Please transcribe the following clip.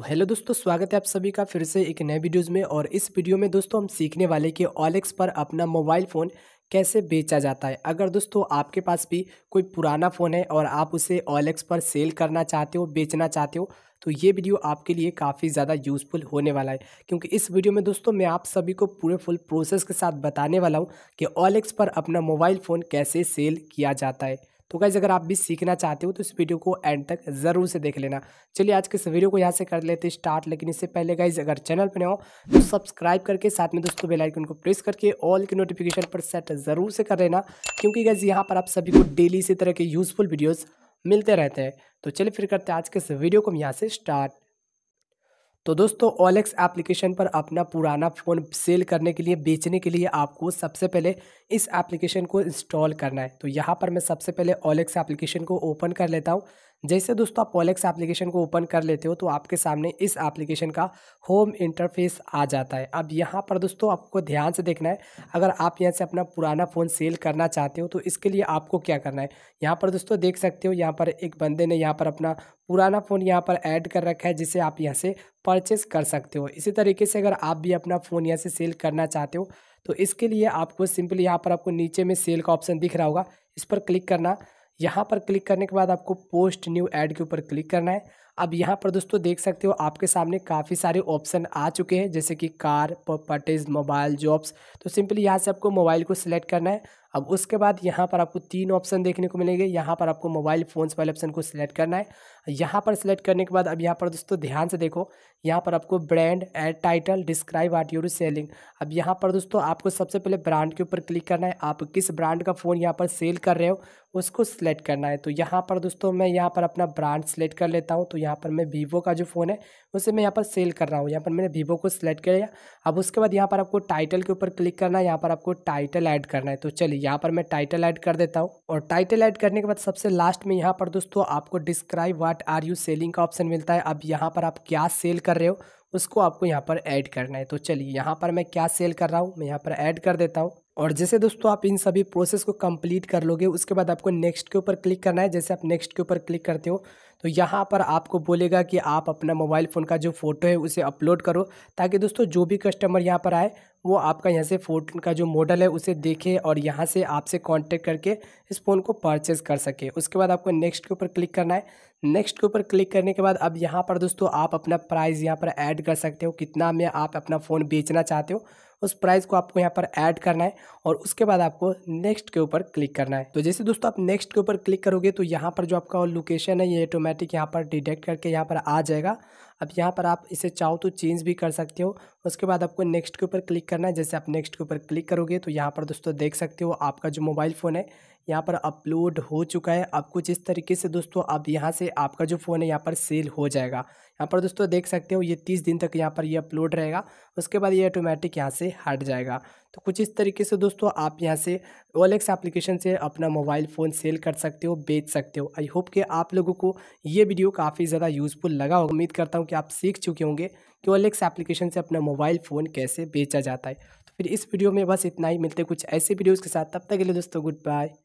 तो हेलो दोस्तों स्वागत है आप सभी का फिर से एक नए वीडियोस में और इस वीडियो में दोस्तों हम सीखने वाले कि ऑलेक्स पर अपना मोबाइल फ़ोन कैसे बेचा जाता है अगर दोस्तों आपके पास भी कोई पुराना फ़ोन है और आप उसे ऑलेक्स पर सेल करना चाहते हो बेचना चाहते हो तो ये वीडियो आपके लिए काफ़ी ज़्यादा यूज़फुल होने वाला है क्योंकि इस वीडियो में दोस्तों मैं आप सभी को पूरे फुल प्रोसेस के साथ बताने वाला हूँ कि ऑलेक्स पर अपना मोबाइल फ़ोन कैसे सेल किया जाता है तो गाइज अगर आप भी सीखना चाहते हो तो इस वीडियो को एंड तक ज़रूर से देख लेना चलिए आज के इस वीडियो को यहाँ से कर लेते स्टार्ट लेकिन इससे पहले गाइज अगर चैनल पर हो तो सब्सक्राइब करके साथ में दोस्तों बेलाइकन को प्रेस करके ऑल के नोटिफिकेशन पर सेट ज़रूर से कर लेना क्योंकि गाइज यहाँ पर आप सभी को डेली इसी तरह के यूज़फुल वीडियोज़ मिलते रहते हैं तो चलिए फिर करते हैं आज के इस वीडियो को हम यहाँ से स्टार्ट तो दोस्तों ओलेक्स एप्लीकेशन पर अपना पुराना फ़ोन सेल करने के लिए बेचने के लिए आपको सबसे पहले इस एप्लीकेशन को इंस्टॉल करना है तो यहाँ पर मैं सबसे पहले ओलेक्स एप्लीकेशन को ओपन कर लेता हूँ जैसे दोस्तों आप पोलेक्स एप्लीकेशन को ओपन कर लेते हो तो आपके सामने इस एप्लीकेशन का होम इंटरफेस आ जाता है अब यहाँ पर दोस्तों आपको ध्यान से देखना है अगर आप यहाँ से अपना पुराना फ़ोन सेल करना चाहते हो तो इसके लिए आपको क्या करना है यहाँ पर दोस्तों देख सकते हो यहाँ पर एक बंदे ने यहाँ पर अपना पुराना फ़ोन यहाँ पर ऐड कर रखा है जिसे आप यहाँ से परचेस कर सकते हो इसी तरीके से अगर आप भी अपना फ़ोन यहाँ से सेल करना चाहते हो तो इसके लिए आपको सिंपली यहाँ पर आपको नीचे में सेल का ऑप्शन दिख रहा होगा इस पर क्लिक करना यहाँ पर क्लिक करने के बाद आपको पोस्ट न्यू ऐड के ऊपर क्लिक करना है अब यहाँ पर दोस्तों देख सकते हो आपके सामने काफ़ी सारे ऑप्शन आ चुके हैं जैसे कि कार प्रॉपर्टीज़ मोबाइल जॉब्स तो सिंपली यहाँ से आपको मोबाइल को सिलेक्ट करना है अब उसके बाद यहाँ पर आपको तीन ऑप्शन देखने को मिलेंगे यहाँ पर आपको मोबाइल फ़ोन्स वाले ऑप्शन को सिलेक्ट करना है यहाँ पर सिलेक्ट करने के बाद अब यहाँ पर दोस्तों ध्यान से देखो यहाँ पर आपको brand ad title describe what you're selling अब यहाँ पर दोस्तों आपको सबसे पहले ब्रांड के ऊपर क्लिक करना है आप किस ब्रांड का फ़ोन यहाँ पर सेल कर रहे हो उसको सिलेक्ट करना है तो यहाँ पर दोस्तों मैं यहाँ पर अपना ब्रांड सेलेक्ट कर लेता हूँ तो यहाँ पर मैं वीवो का जो फ़ोन है उसे मैं यहाँ पर सेल कर रहा हूँ यहाँ पर मैंने वीवो को सिलेक्ट कर लिया अब उसके बाद यहाँ पर आपको टाइटल के ऊपर क्लिक करना है यहाँ पर आपको टाइटल ऐड करना है तो चलिए यहाँ पर मैं टाइटल ऐड कर देता हूँ और टाइटल ऐड करने के बाद सबसे लास्ट में यहाँ पर दोस्तों आपको describe what are you selling का ऑप्शन मिलता है अब यहाँ पर आप क्या सेल कर रहे हो उसको आपको यहाँ पर ऐड करना है तो चलिए यहाँ पर मैं क्या सेल कर रहा हूँ मैं यहाँ पर ऐड कर देता हूँ और जैसे दोस्तों आप इन सभी प्रोसेस को कंप्लीट कर लोगे उसके बाद आपको नेक्स्ट के ऊपर क्लिक करना है जैसे आप नेक्स्ट के ऊपर क्लिक करते हो तो यहाँ पर आपको बोलेगा कि आप अपना मोबाइल फ़ोन का जो फ़ोटो है उसे अपलोड करो ताकि दोस्तों जो भी कस्टमर यहाँ पर आए वो आपका यहाँ से फ़ोन का जो मॉडल है उसे देखे और यहाँ से आपसे कॉन्टेक्ट करके इस फ़ोन को परचेज़ कर सके उसके बाद आपको नेक्स्ट के ऊपर क्लिक करना है नेक्स्ट के ऊपर क्लिक करने के बाद अब यहाँ पर दोस्तों आप अपना प्राइस यहाँ पर ऐड कर सकते हो कितना में आप अपना फ़ोन बेचना चाहते हो उस प्राइस को आपको यहाँ पर ऐड करना है और उसके बाद आपको नेक्स्ट के ऊपर क्लिक करना है तो जैसे दोस्तों आप नेक्स्ट के ऊपर क्लिक करोगे तो यहाँ पर जो आपका लोकेशन है ये ऑटोमेटिक यहाँ पर डिटेक्ट करके यहाँ पर आ जाएगा अब यहाँ पर आप इसे चाहो तो चेंज भी कर सकते हो उसके बाद आपको नेक्स्ट के ऊपर क्लिक करना है जैसे आप नेक्स्ट के ऊपर क्लिक करोगे तो यहाँ पर दोस्तों देख सकते हो आपका जो मोबाइल फ़ोन है यहाँ पर अपलोड हो चुका है अब कुछ इस तरीके से दोस्तों अब यहाँ से आपका जो फ़ोन है यहाँ पर सेल हो जाएगा यहाँ पर दोस्तों देख सकते हो ये तीस दिन तक यहाँ पर ये अपलोड रहेगा उसके बाद ये ऑटोमेटिक यहाँ से हट जाएगा तो कुछ इस तरीके से दोस्तों आप यहाँ से ओलेक्स एप्लीकेशन से अपना मोबाइल फ़ोन सेल कर सकते हो बेच सकते हो आई होप कि आप लोगों को ये वीडियो काफ़ी ज़्यादा यूज़फुल लगा होगा उम्मीद करता हूँ कि आप सीख चुके होंगे कि ओलेक्स एप्लीकेशन से अपना मोबाइल फ़ोन कैसे बेचा जाता है तो फिर इस वीडियो में बस इतना ही मिलते कुछ ऐसे वीडियोज़ के साथ तब तक के लिए दोस्तों गुड बाय